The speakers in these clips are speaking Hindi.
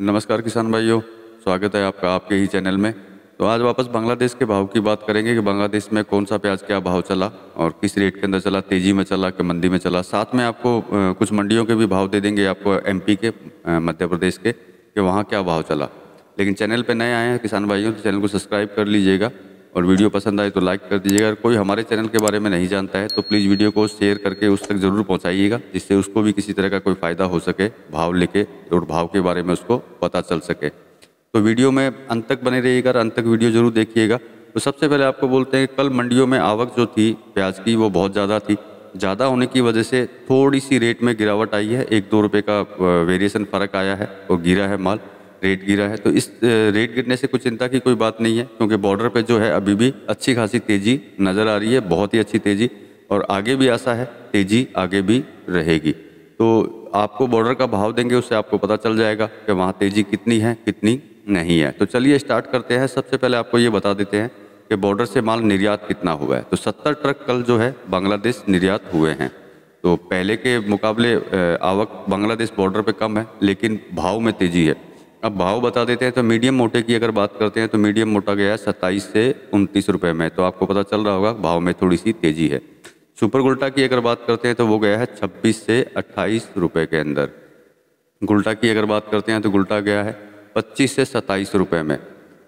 नमस्कार किसान भाइयों स्वागत है आपका आपके ही चैनल में तो आज वापस बांग्लादेश के भाव की बात करेंगे कि बांग्लादेश में कौन सा प्याज क्या भाव चला और किस रेट के अंदर चला तेज़ी में चला कि मंदी में चला साथ में आपको कुछ मंडियों के भी भाव दे देंगे आपको एमपी के मध्य प्रदेश के कि वहाँ क्या भाव चला लेकिन चैनल पर नए आए हैं किसान भाइयों तो चैनल को सब्सक्राइब कर लीजिएगा और वीडियो पसंद आए तो लाइक कर दीजिएगा कोई हमारे चैनल के बारे में नहीं जानता है तो प्लीज़ वीडियो को शेयर करके उस तक ज़रूर पहुँचाइएगा जिससे उसको भी किसी तरह का कोई फ़ायदा हो सके भाव लेके और भाव के बारे में उसको पता चल सके तो वीडियो में अंत तक बने रहिएगा अंत तक वीडियो ज़रूर देखिएगा तो सबसे पहले आपको बोलते हैं कल मंडियों में आवक जो थी प्याज की वो बहुत ज़्यादा थी ज़्यादा होने की वजह से थोड़ी सी रेट में गिरावट आई है एक दो रुपये का वेरिएसन फ़र्क आया है और गिरा है माल रेट गिरा है तो इस रेट गिरने से कुछ चिंता की कोई बात नहीं है क्योंकि बॉर्डर पे जो है अभी भी अच्छी खासी तेज़ी नज़र आ रही है बहुत ही अच्छी तेज़ी और आगे भी आशा है तेज़ी आगे भी रहेगी तो आपको बॉर्डर का भाव देंगे उससे आपको पता चल जाएगा कि वहाँ तेज़ी कितनी है कितनी नहीं है तो चलिए स्टार्ट करते हैं सबसे पहले आपको ये बता देते हैं कि बॉर्डर से माल निर्यात कितना हुआ है तो सत्तर ट्रक कल जो है बांग्लादेश निर्यात हुए हैं तो पहले के मुकाबले आवक बांग्लादेश बॉर्डर पे कम है लेकिन भाव में तेज़ी है अब भाव बता देते हैं तो मीडियम मोटे की अगर बात करते हैं तो मीडियम मोटा गया है सत्ताईस से उनतीस रुपये में तो आपको पता चल रहा होगा भाव में थोड़ी सी तेज़ी है सुपर गुल्टा की अगर बात करते हैं तो वो गया है छब्बीस से अट्ठाईस रुपये के अंदर गुल्टा की अगर बात करते हैं तो गुल्टा गया है पच्चीस से सत्ताईस रुपये में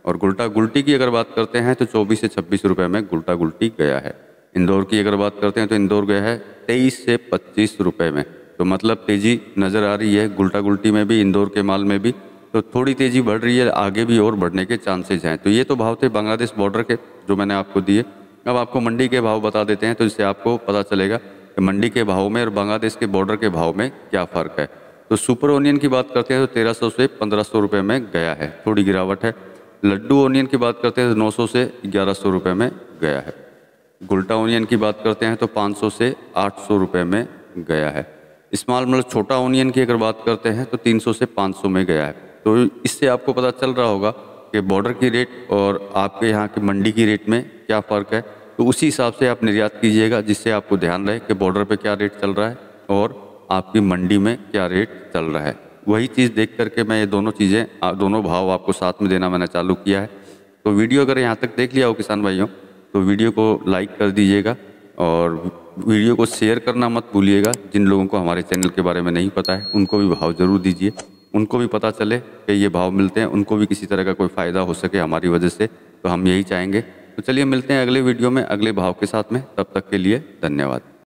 और गुल्टा गुल्टी की अगर बात करते हैं तो चौबीस से छब्बीस रुपये में गुल्टा गुल्टी गया है इंदौर की अगर बात करते हैं तो इंदौर गया है तेईस से पच्चीस रुपये में तो मतलब तेज़ी नज़र आ रही है गुल्टा गुल्टी में भी इंदौर के माल में भी तो थोड़ी तेज़ी बढ़ रही है आगे भी और बढ़ने के चांसेज हैं तो ये तो भाव थे बांग्लादेश बॉर्डर के जो मैंने आपको दिए अब आपको मंडी के भाव बता देते हैं तो इससे आपको पता चलेगा कि मंडी के भाव में और बांग्लादेश के बॉर्डर के भाव में क्या फ़र्क है तो सुपर ओनियन की बात करते हैं तो तेरह सौ से पंद्रह सौ रुपये में गया है थोड़ी गिरावट है लड्डू ओनियन की बात करते हैं तो नौ सौ से ग्यारह सौ रुपये में गया है गुलटा ओनियन की बात करते हैं तो पाँच सौ से आठ सौ रुपये में गया है इस्माल मतलब छोटा ओनियन की अगर बात करते हैं तो तीन सौ से पाँच सौ में गया है तो इससे आपको पता चल रहा होगा कि बॉर्डर की रेट और आपके यहाँ की मंडी की रेट में क्या फ़र्क है तो उसी हिसाब से आप निर्यात कीजिएगा जिससे आपको ध्यान रहे कि बॉर्डर पे क्या रेट चल रहा है और आपकी मंडी में क्या रेट चल रहा है वही चीज़ देख करके मैं ये दोनों चीज़ें दोनों भाव आपको साथ में देना मैंने चालू किया है तो वीडियो अगर यहाँ तक देख लिया हो किसान भाइयों तो वीडियो को लाइक कर दीजिएगा और वीडियो को शेयर करना मत भूलिएगा जिन लोगों को हमारे चैनल के बारे में नहीं पता है उनको भी भाव ज़रूर दीजिए उनको भी पता चले कि ये भाव मिलते हैं उनको भी किसी तरह का कोई फ़ायदा हो सके हमारी वजह से तो हम यही चाहेंगे तो चलिए मिलते हैं अगले वीडियो में अगले भाव के साथ में तब तक के लिए धन्यवाद